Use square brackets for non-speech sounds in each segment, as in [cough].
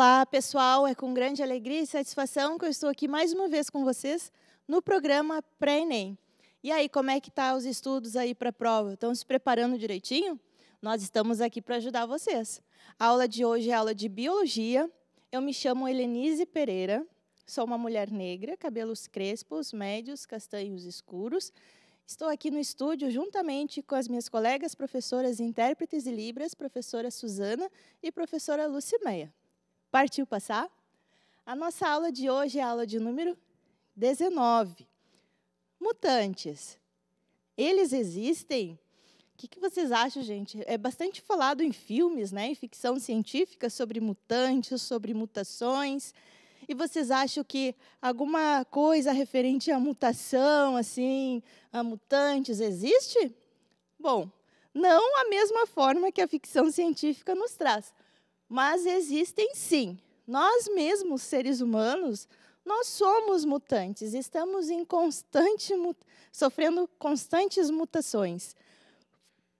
Olá, pessoal. É com grande alegria e satisfação que eu estou aqui mais uma vez com vocês no programa Pré-ENEM. E aí, como é que tá os estudos aí para a prova? Estão se preparando direitinho? Nós estamos aqui para ajudar vocês. A aula de hoje é aula de biologia. Eu me chamo Helenise Pereira. Sou uma mulher negra, cabelos crespos, médios, castanhos escuros. Estou aqui no estúdio juntamente com as minhas colegas professoras intérpretes e libras, professora Suzana e professora Lucimeia. Partiu passar? A nossa aula de hoje é a aula de número 19. Mutantes. Eles existem? O que, que vocês acham, gente? É bastante falado em filmes, né, em ficção científica, sobre mutantes, sobre mutações. E vocês acham que alguma coisa referente à mutação, assim, a mutantes, existe? Bom, não a mesma forma que a ficção científica nos traz. Mas existem sim. Nós mesmos, seres humanos, nós somos mutantes, estamos em constante sofrendo constantes mutações.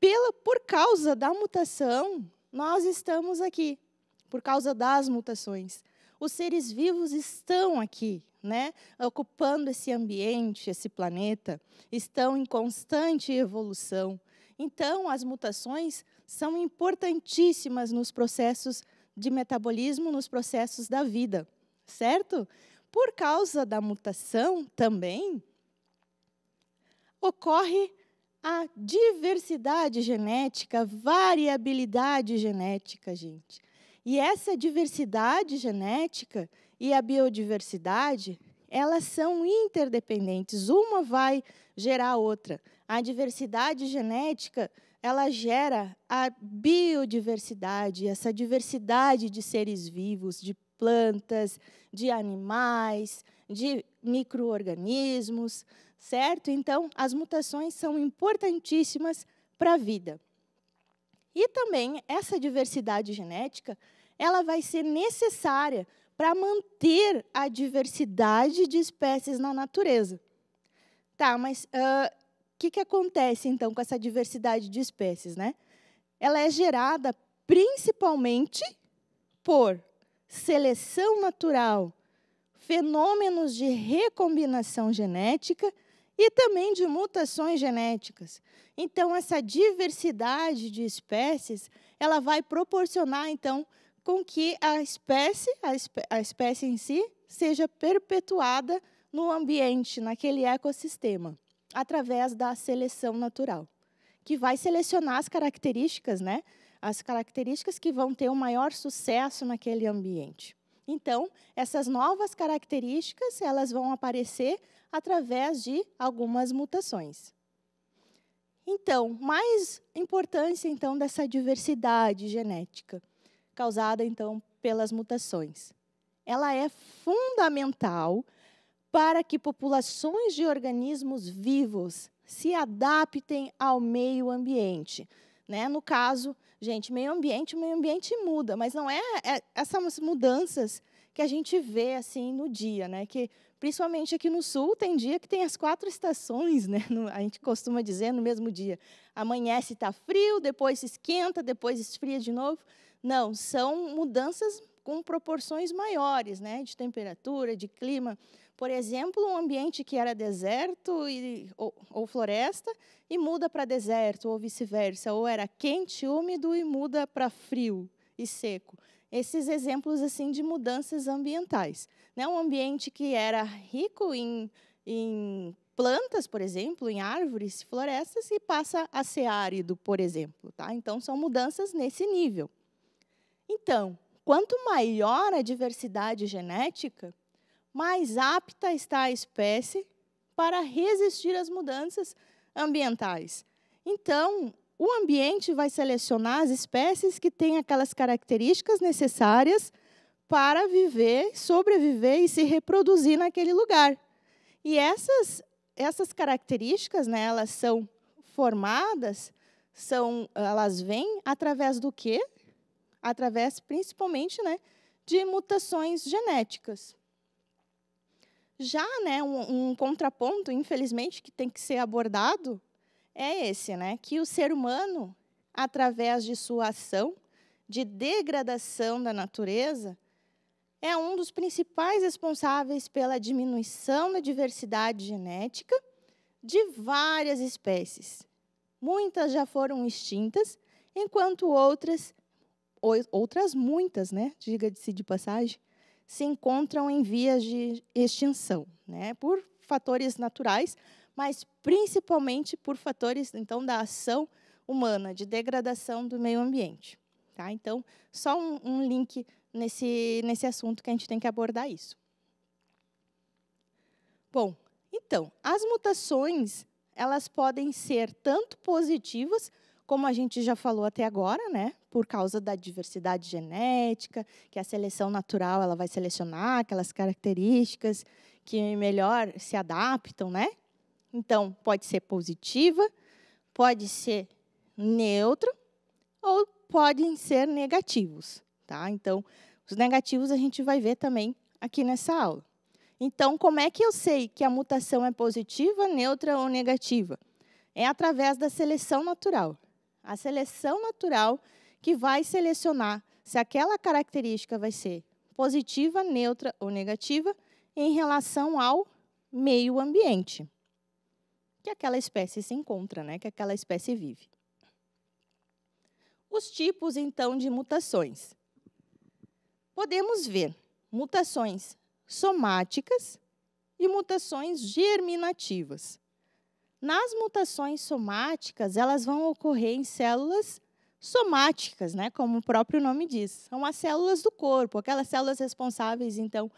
Pela por causa da mutação, nós estamos aqui. Por causa das mutações, os seres vivos estão aqui, né? Ocupando esse ambiente, esse planeta, estão em constante evolução. Então, as mutações são importantíssimas nos processos de metabolismo, nos processos da vida, certo? Por causa da mutação também ocorre a diversidade genética, variabilidade genética, gente. E essa diversidade genética e a biodiversidade, elas são interdependentes, uma vai gerar a outra. A diversidade genética, ela gera a biodiversidade, essa diversidade de seres vivos, de plantas, de animais, de microorganismos, certo? Então, as mutações são importantíssimas para a vida. E também essa diversidade genética, ela vai ser necessária para manter a diversidade de espécies na natureza. Tá, mas uh, que, que acontece, então, com essa diversidade de espécies? Né? Ela é gerada principalmente por seleção natural, fenômenos de recombinação genética e também de mutações genéticas. Então, essa diversidade de espécies, ela vai proporcionar, então, com que a espécie, a, a espécie em si, seja perpetuada no ambiente, naquele ecossistema através da seleção natural, que vai selecionar as características, né? As características que vão ter o maior sucesso naquele ambiente. Então, essas novas características, elas vão aparecer através de algumas mutações. Então, mais importância então dessa diversidade genética causada então pelas mutações. Ela é fundamental para que populações de organismos vivos se adaptem ao meio ambiente. Né? No caso, gente, meio ambiente, o meio ambiente muda, mas não é, é essas mudanças que a gente vê assim no dia, né? Que principalmente aqui no sul tem dia que tem as quatro estações, né? No, a gente costuma dizer no mesmo dia. Amanhece está frio, depois se esquenta, depois esfria de novo. Não, são mudanças com proporções maiores, né? De temperatura, de clima, por exemplo, um ambiente que era deserto e, ou, ou floresta e muda para deserto, ou vice-versa, ou era quente, úmido e muda para frio e seco. Esses exemplos assim de mudanças ambientais. Né? Um ambiente que era rico em, em plantas, por exemplo, em árvores, florestas, e passa a ser árido, por exemplo. Tá? Então, são mudanças nesse nível. Então, quanto maior a diversidade genética, mais apta está a espécie para resistir às mudanças ambientais. Então, o ambiente vai selecionar as espécies que têm aquelas características necessárias para viver, sobreviver e se reproduzir naquele lugar. E essas, essas características, né, elas são formadas, são, elas vêm através do quê? Através, principalmente, né, de mutações genéticas. Já né, um, um contraponto, infelizmente, que tem que ser abordado é esse, né, que o ser humano, através de sua ação de degradação da natureza, é um dos principais responsáveis pela diminuição da diversidade genética de várias espécies. Muitas já foram extintas, enquanto outras, outras muitas, né, diga-se de passagem, se encontram em vias de extinção, né, por fatores naturais, mas principalmente por fatores então da ação humana, de degradação do meio ambiente. Tá? Então, só um, um link nesse, nesse assunto que a gente tem que abordar isso. Bom, então, as mutações elas podem ser tanto positivas como a gente já falou até agora, né, por causa da diversidade genética, que a seleção natural ela vai selecionar aquelas características que melhor se adaptam, né? Então, pode ser positiva, pode ser neutra ou podem ser negativos, tá? Então, os negativos a gente vai ver também aqui nessa aula. Então, como é que eu sei que a mutação é positiva, neutra ou negativa? É através da seleção natural. A seleção natural que vai selecionar se aquela característica vai ser positiva, neutra ou negativa em relação ao meio ambiente que aquela espécie se encontra, né? que aquela espécie vive. Os tipos, então, de mutações. Podemos ver mutações somáticas e mutações germinativas. Nas mutações somáticas, elas vão ocorrer em células somáticas, né, como o próprio nome diz. São as células do corpo, aquelas células responsáveis, então,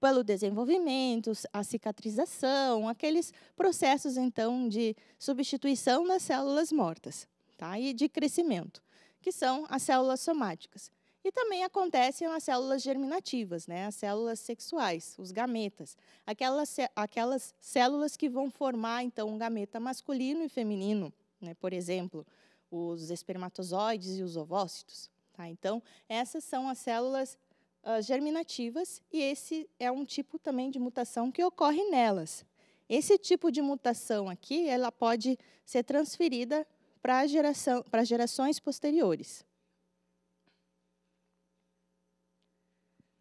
pelo desenvolvimento, a cicatrização, aqueles processos, então, de substituição das células mortas tá, e de crescimento, que são as células somáticas. E também acontecem as células germinativas, né? as células sexuais, os gametas. Aquelas, aquelas células que vão formar, então, um gameta masculino e feminino, né? por exemplo, os espermatozoides e os ovócitos. Tá? Então, essas são as células uh, germinativas e esse é um tipo também de mutação que ocorre nelas. Esse tipo de mutação aqui, ela pode ser transferida para geração, para gerações posteriores.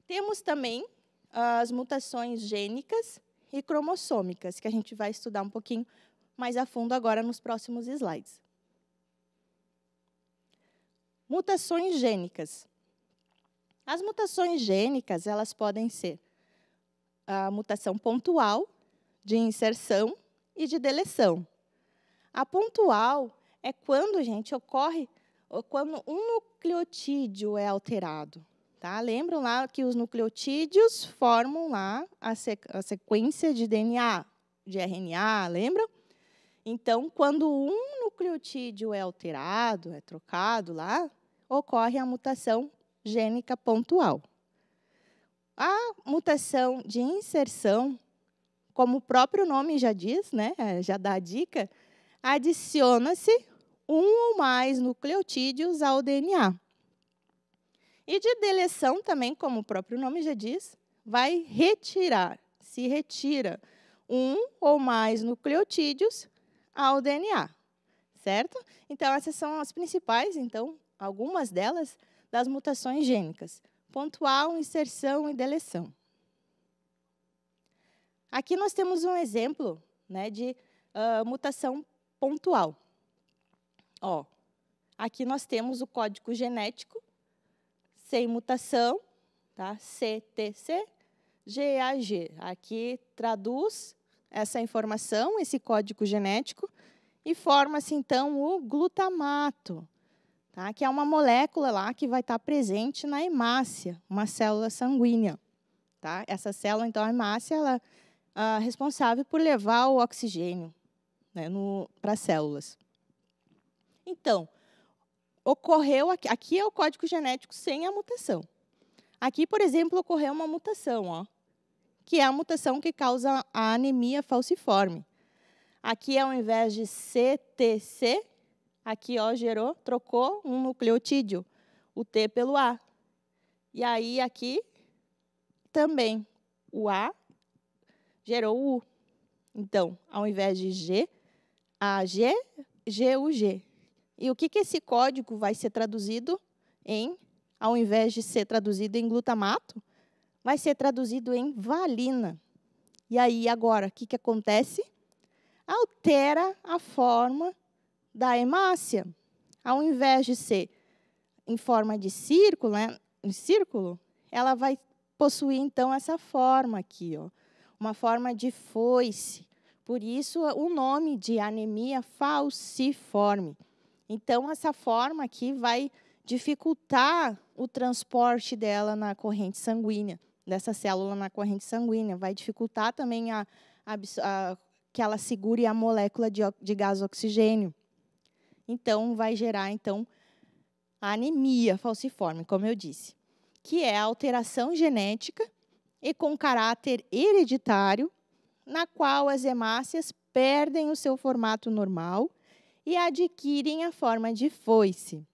Temos também as mutações gênicas e cromossômicas, que a gente vai estudar um pouquinho mais a fundo agora nos próximos slides. Mutações gênicas. As mutações gênicas, elas podem ser a mutação pontual, de inserção e de deleção. A pontual é quando, gente, ocorre quando um nucleotídeo é alterado. Tá? Lembram lá que os nucleotídeos formam lá a, sequência de DNA, de RNA, lembram? Então, quando um nucleotídeo é alterado, é trocado lá, ocorre a mutação gênica pontual. A mutação de inserção, como o próprio nome já diz, né, já dá a dica, adiciona-se um ou mais nucleotídeos ao DNA e de deleção também, como o próprio nome já diz, vai retirar, se retira um ou mais nucleotídeos ao DNA, certo? Então essas são as principais, então algumas delas das mutações gênicas: pontual, inserção e deleção. Aqui nós temos um exemplo, né, de uh, mutação pontual. Ó, aqui nós temos o código genético sem mutação, tá? CTC, GAG. Aqui traduz essa informação, esse código genético, e forma-se então o glutamato, tá? que é uma molécula lá que vai estar presente na hemácia, uma célula sanguínea. Tá? Essa célula, então, a hemácia, ela é responsável por levar o oxigênio né, para as células. Então, ocorreu aqui, aqui é o código genético sem a mutação. Aqui, por exemplo, ocorreu uma mutação, ó, que é a mutação que causa a anemia falciforme. Aqui, ao invés de CTC, aqui ó, gerou, trocou um nucleotídeo, o T pelo A. E aí, aqui, também, o A gerou o U. Então, ao invés de G, a G, G, U, G. E o que, que esse código vai ser traduzido em, ao invés de ser traduzido em glutamato, vai ser traduzido em valina. E aí, agora, o que, que acontece? Altera a forma da hemácia. Ao invés de ser em forma de círculo, né, círculo, ela vai possuir, então, essa forma aqui, ó, uma forma de foice. Por isso, o nome de anemia falciforme. Então, essa forma aqui vai dificultar o transporte dela na corrente sanguínea, dessa célula na corrente sanguínea. Vai dificultar também a, a, que ela segure a molécula de, de gás oxigênio. Então, vai gerar então a anemia falciforme, como eu disse, que é a alteração genética e com caráter hereditário, na qual as hemácias perdem o seu formato normal e adquirem a forma de foice.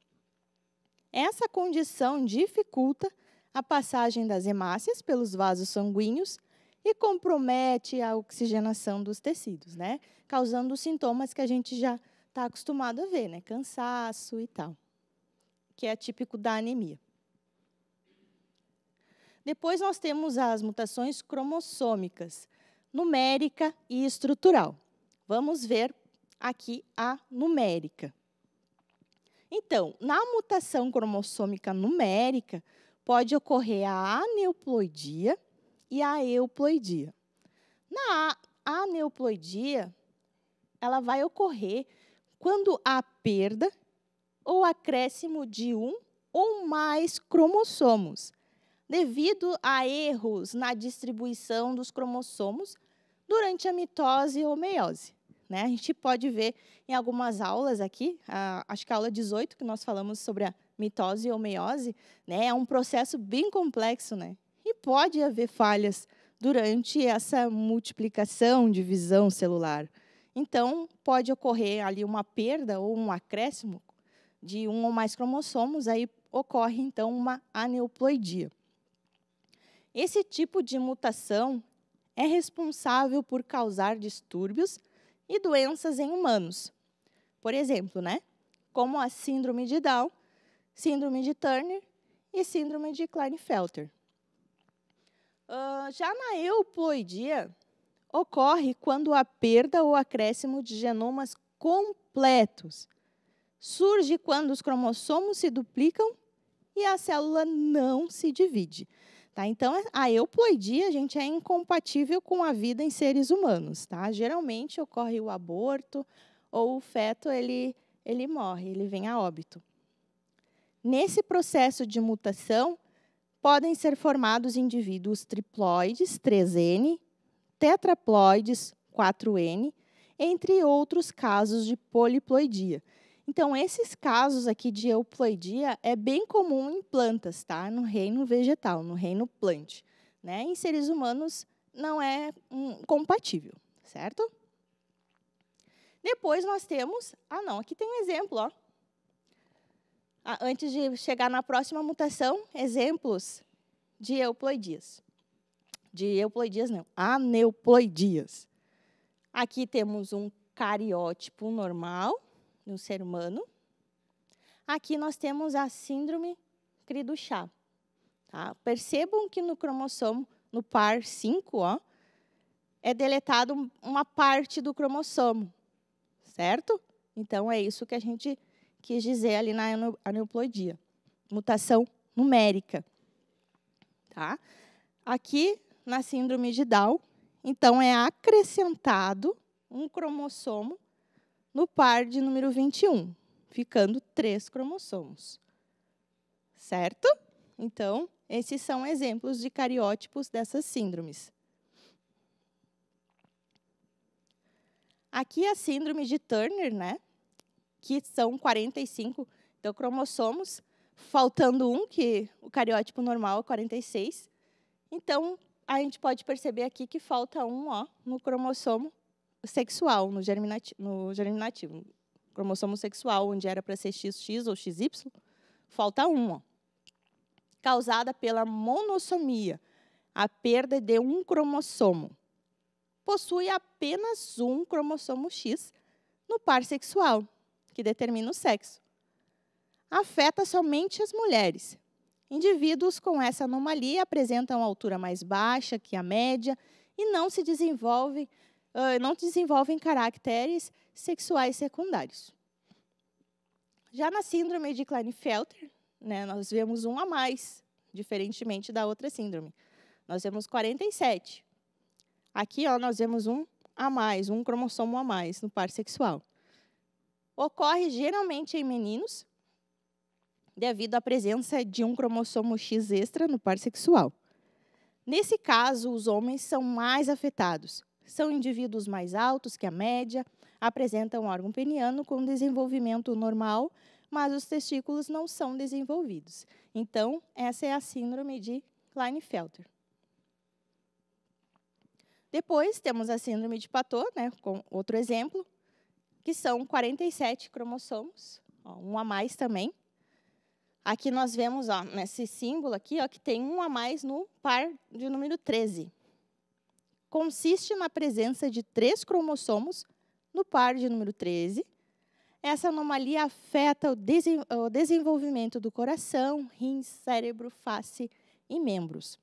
Essa condição dificulta a passagem das hemácias pelos vasos sanguíneos e compromete a oxigenação dos tecidos, né? causando os sintomas que a gente já está acostumado a ver, né? cansaço e tal, que é típico da anemia. Depois nós temos as mutações cromossômicas, numérica e estrutural. Vamos ver aqui a numérica. Então, na mutação cromossômica numérica, pode ocorrer a aneuploidia e a euploidia. Na aneuploidia, ela vai ocorrer quando há perda ou acréscimo de um ou mais cromossomos, devido a erros na distribuição dos cromossomos durante a mitose ou meiose. Né? A gente pode ver em algumas aulas aqui, a, acho que a aula 18, que nós falamos sobre a mitose e homeose, né? é um processo bem complexo, né? E pode haver falhas durante essa multiplicação, divisão celular. Então, pode ocorrer ali uma perda ou um acréscimo de um ou mais cromossomos, aí ocorre, então, uma aneuploidia. Esse tipo de mutação é responsável por causar distúrbios e doenças em humanos. Por exemplo, né? como a síndrome de Down, síndrome de Turner e síndrome de Klinefelter. Uh, ah, já na euploidia, ocorre quando há perda ou acréscimo de genomas completos. Surge quando os cromossomos se duplicam e a célula não se divide. Tá? Então, é, a euploidia, gente, é incompatível com a vida em seres humanos. Tá? Geralmente ocorre o aborto ou o feto ele, ele morre, ele vem a óbito. Nesse processo de mutação, podem ser formados indivíduos triploides, 3N, tetraploides, 4N, entre outros casos de poliploidia. Então, esses casos aqui de euploidia é bem comum em plantas, tá? No reino vegetal, no reino plante. Né? Em seres humanos não é um, compatível, certo? Depois nós temos... Ah, não, aqui tem um exemplo. Ó. Ah, antes de chegar na próxima mutação, exemplos de euploidias. De euploidias, não, aneuploidias. Aqui temos um cariótipo normal, no ser humano. Aqui nós temos a síndrome cri do chá. Tá? Percebam que no cromossomo, no par 5, ó, é deletado uma parte do cromossomo, certo? Então, é isso que a gente quis dizer ali na aneuploidia. Mutação numérica. Tá? Aqui, na síndrome de Down, então, é acrescentado um cromossomo no par de número 21, ficando três cromossomos. Certo? Então, esses são exemplos de cariótipos dessas síndromes. Aqui a síndrome de Turner, né? Que são 45 então, cromossomos, faltando um, que o cariótipo normal é 46. Então, a gente pode perceber aqui que falta um ó, no cromossomo sexual, no germinativo, no germinativo. Cromossomo sexual, onde era para ser XX ou XY, falta um. Ó. Causada pela monossomia, a perda de um cromossomo. Possui apenas um cromossomo X no par sexual, que determina o sexo. Afeta somente as mulheres. Indivíduos com essa anomalia apresentam altura mais baixa que a média e não se desenvolvem não desenvolvem caracteres sexuais secundários. Já na síndrome de Klinefelter, né, nós vemos um a mais, diferentemente da outra síndrome. Nós vemos 47. Aqui ó, nós vemos um a mais, um cromossomo a mais no par sexual. Ocorre geralmente em meninos, devido à presença de um cromossomo X extra no par sexual. Nesse caso, os homens são mais afetados, são indivíduos mais altos que a média, apresentam órgão peniano com desenvolvimento normal, mas os testículos não são desenvolvidos. Então, essa é a síndrome de Klinefelter. Depois temos a síndrome de Patot, né, com outro exemplo, que são 47 cromossomos, ó, um a mais também. Aqui nós vemos, ó, nesse símbolo aqui, ó, que tem um a mais no par de número 13 consiste na presença de três cromossomos no par de número 13. Essa anomalia afeta o, desen o desenvolvimento do coração, rins, cérebro, face e membros.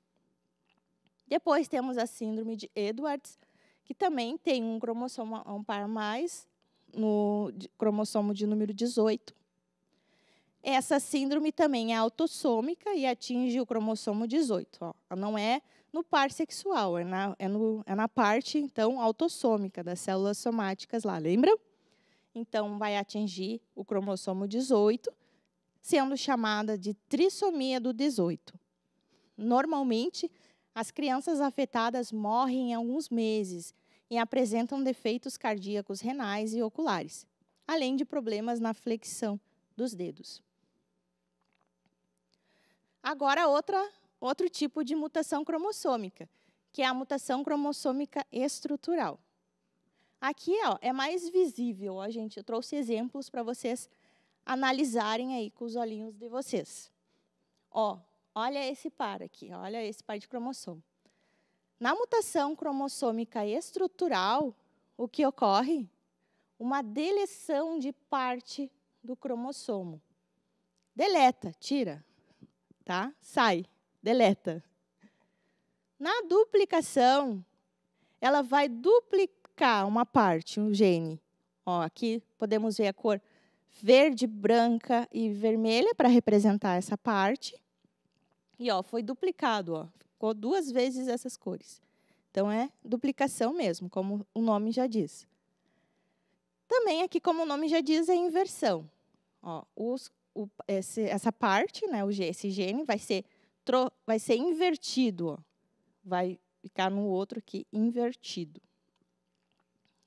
Depois temos a síndrome de Edwards, que também tem um cromossomo um par mais no cromossomo de número 18. Essa síndrome também é autossômica e atinge o cromossomo 18. Ó. Não é no par sexual, é na, é, no, é na parte, então, autossômica das células somáticas lá, lembram? Então, vai atingir o cromossomo 18, sendo chamada de trissomia do 18. Normalmente, as crianças afetadas morrem em alguns meses e apresentam defeitos cardíacos renais e oculares, além de problemas na flexão dos dedos. Agora, outra outro tipo de mutação cromossômica, que é a mutação cromossômica estrutural. Aqui ó, é mais visível, ó, gente. Eu trouxe exemplos para vocês analisarem aí com os olhinhos de vocês. Ó, olha esse par aqui, olha esse par de cromossomo. Na mutação cromossômica estrutural, o que ocorre? Uma deleção de parte do cromossomo. Deleta, tira, tá? Sai deleta. Na duplicação, ela vai duplicar uma parte, um gene. Ó, aqui podemos ver a cor verde, branca e vermelha para representar essa parte. E ó, foi duplicado, ó. ficou duas vezes essas cores. Então é duplicação mesmo, como o nome já diz. Também aqui, como o nome já diz, é inversão. Ó, os, o, esse, essa parte, né, esse gene, vai ser vai ser invertido. Ó. Vai ficar no outro aqui invertido.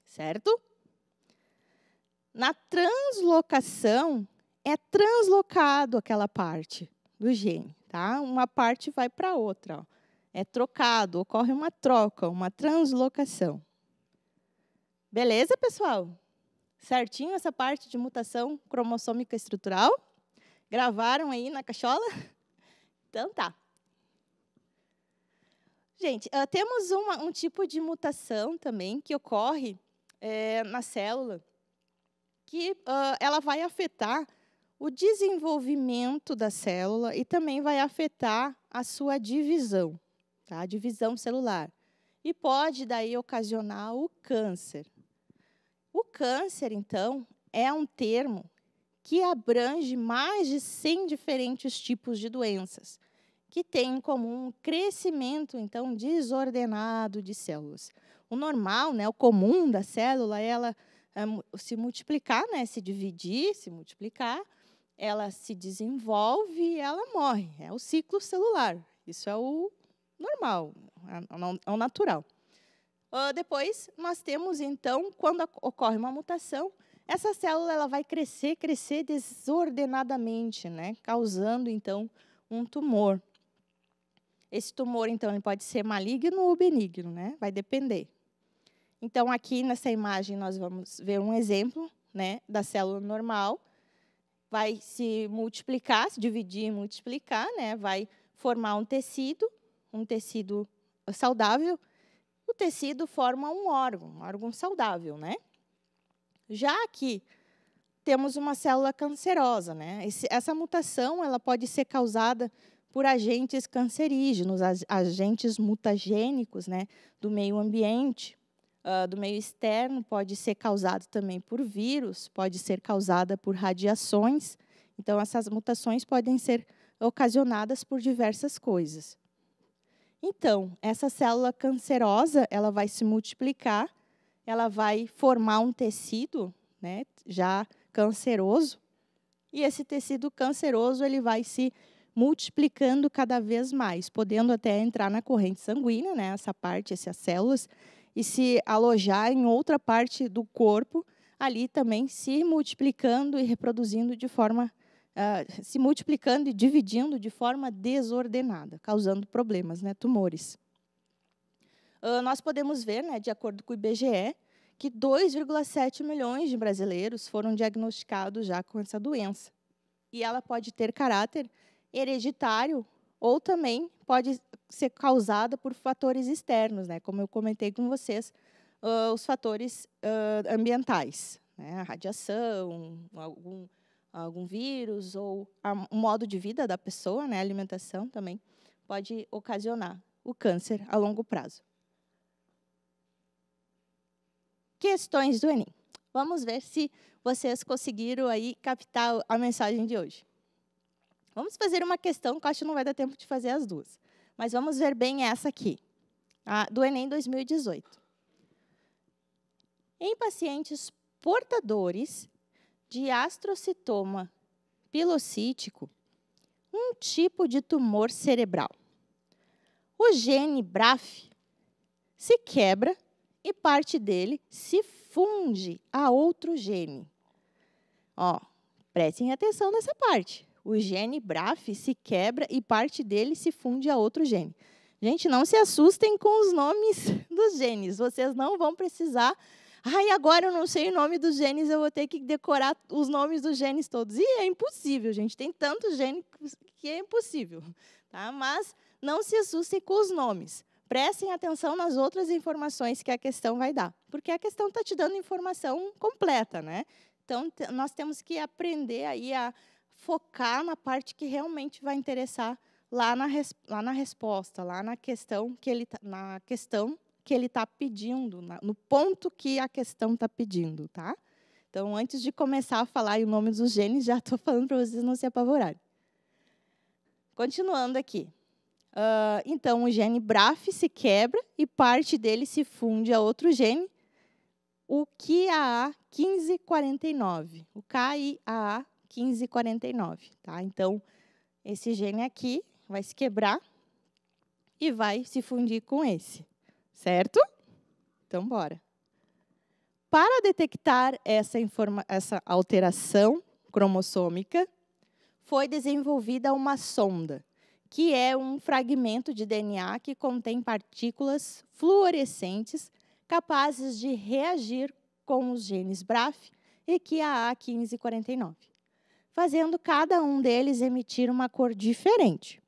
Certo? Na translocação, é translocado aquela parte do gene. Tá? Uma parte vai para outra. Ó. É trocado, ocorre uma troca, uma translocação. Beleza, pessoal? Certinho essa parte de mutação cromossômica estrutural? Gravaram aí na cachola? Então tá. Gente, uh, temos uma, um tipo de mutação também que ocorre é, na célula, que uh, ela vai afetar o desenvolvimento da célula e também vai afetar a sua divisão, tá? a divisão celular. E pode daí ocasionar o câncer. O câncer, então, é um termo que abrange mais de 100 diferentes tipos de doenças, que têm em comum um crescimento então desordenado de células. O normal, né, o comum da célula é ela eh, se multiplicar, né, se dividir, se multiplicar, ela se desenvolve e ela morre. É o ciclo celular. Isso é o normal, é, é, é o natural. Ah, depois, nós temos, então, quando ocorre uma mutação, essa célula ela vai crescer, crescer desordenadamente, né? causando então um tumor. Esse tumor então ele pode ser maligno ou benigno, né? vai depender. Então aqui nessa imagem nós vamos ver um exemplo né, da célula normal, vai se multiplicar, se dividir e multiplicar, né? vai formar um tecido, um tecido saudável. O tecido forma um órgão, um órgão saudável, né? Já que temos uma célula cancerosa, né? Esse, essa mutação ela pode ser causada por agentes cancerígenos, agentes mutagênicos, né? Do meio ambiente, uh, do meio externo, pode ser causado também por vírus, pode ser causada por radiações. Então, essas mutações podem ser ocasionadas por diversas coisas. Então, essa célula cancerosa ela vai se multiplicar ela vai formar um tecido, né, já canceroso, e esse tecido canceroso ele vai se multiplicando cada vez mais, podendo até entrar na corrente sanguínea, né, essa parte, essas células, e se alojar em outra parte do corpo, ali também se multiplicando e reproduzindo de forma uh, se multiplicando e dividindo de forma desordenada, causando problemas, né, tumores. Ah, nós podemos ver, né, de acordo com o IBGE, que 2,7 milhões de brasileiros foram diagnosticados já com essa doença. E ela pode ter caráter hereditário ou também pode ser causada por fatores externos, né? como eu comentei com vocês, uh, os fatores uh, ambientais, né? a radiação, algum, algum vírus ou o modo de vida da pessoa, né? a alimentação também, pode ocasionar o câncer a longo prazo. questões do Enem. Vamos ver se vocês conseguiram aí captar a mensagem de hoje. Vamos fazer uma questão que eu acho que não vai dar tempo de fazer as duas. Mas vamos ver bem essa aqui, do Enem 2018. Em pacientes portadores de astrocitoma pilocítico, um tipo de tumor cerebral. O gene BRAF se quebra e parte dele se funde a outro gene. Ó, prestem atenção nessa parte. O gene BRAF se quebra e parte dele se funde a outro gene. Gente, não se assustem com os nomes [laughs] dos genes. Vocês não vão precisar. Ai, agora eu não sei o nome dos genes, eu vou ter que decorar os nomes dos genes todos. E é impossível, gente. Tem tantos genes que é impossível. Tá? Mas não se assustem com os nomes prestem atenção nas outras informações que a questão vai dar, porque a questão está te dando informação completa, né? Então nós temos que aprender aí a focar na parte que realmente vai interessar lá na, lá na resposta, lá na questão que ele tá, na questão que ele está pedindo, na, no ponto que a questão está pedindo, tá? Então antes de começar a falar o nome dos genes, já estou falando para vocês não se apavorarem. Continuando aqui. Uh, então, o gene BRAF se quebra e parte dele se funde a outro gene, o QAA1549, o KIAA1549. Tá? Então, esse gene aqui vai se quebrar e vai se fundir com esse, certo? Então, bora. Para detectar essa, essa alteração cromossômica, foi desenvolvida uma sonda que é um fragmento de DNA que contém partículas fluorescentes capazes de reagir com os genes BRAF e QAA1549, fazendo cada um deles emitir uma cor diferente.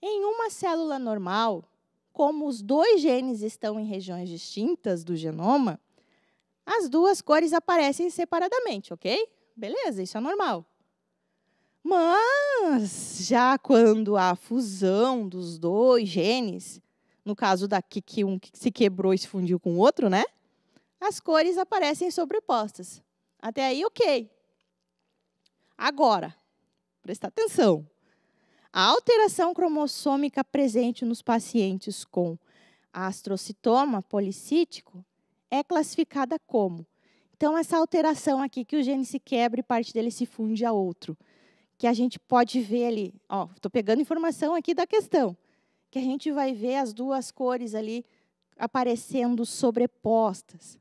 Em uma célula normal, como os dois genes estão em regiões distintas do genoma, as duas cores aparecem separadamente, ok? Beleza, isso é normal. Mas já quando há fusão dos dois genes, no caso daqui que um se quebrou e se fundiu com o outro, né? As cores aparecem sobrepostas. Até aí, ok. Agora, prestar atenção. A alteração cromossômica presente nos pacientes com astrocitoma policítico é classificada como. Então, essa alteração aqui, que o gene se quebra e parte dele se funde a outro que a gente pode ver ali. Ó, estou pegando informação aqui da questão, que a gente vai ver as duas cores ali aparecendo sobrepostas.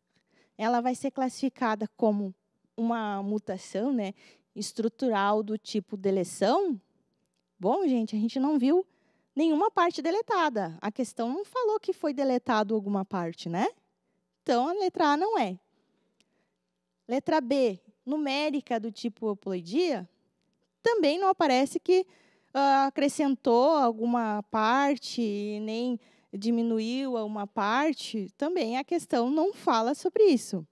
Ela vai ser classificada como uma mutação, né, estrutural do tipo deleção. Bom, gente, a gente não viu nenhuma parte deletada. A questão não falou que foi deletado alguma parte, né? Então, a letra A não é. Letra B, numérica do tipo haploidia, também não aparece que uh, acrescentou alguma parte, nem diminuiu alguma parte, também a questão não fala sobre isso.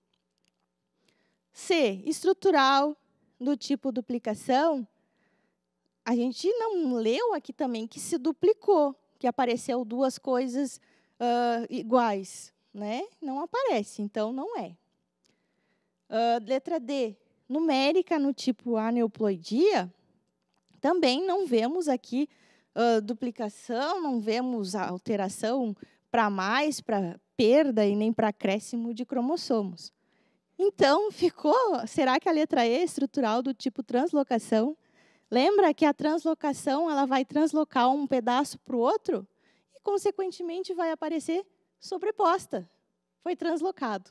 C. Estrutural do tipo duplicação. A gente não leu aqui também que se duplicou, que apareceu duas coisas uh, iguais. Né? Não aparece, então não é. Uh, letra D. Numérica no tipo aneuploidia. Também não vemos aqui uh, duplicação, não vemos alteração para mais, para perda e nem para acréscimo de cromossomos. Então, ficou, será que a letra E é estrutural do tipo translocação? Lembra que a translocação ela vai translocar um pedaço para o outro e, consequentemente, vai aparecer sobreposta. Foi translocado.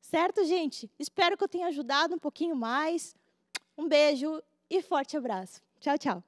Certo, gente? Espero que eu tenha ajudado um pouquinho mais. Um beijo e forte abraço. Tchau, tchau.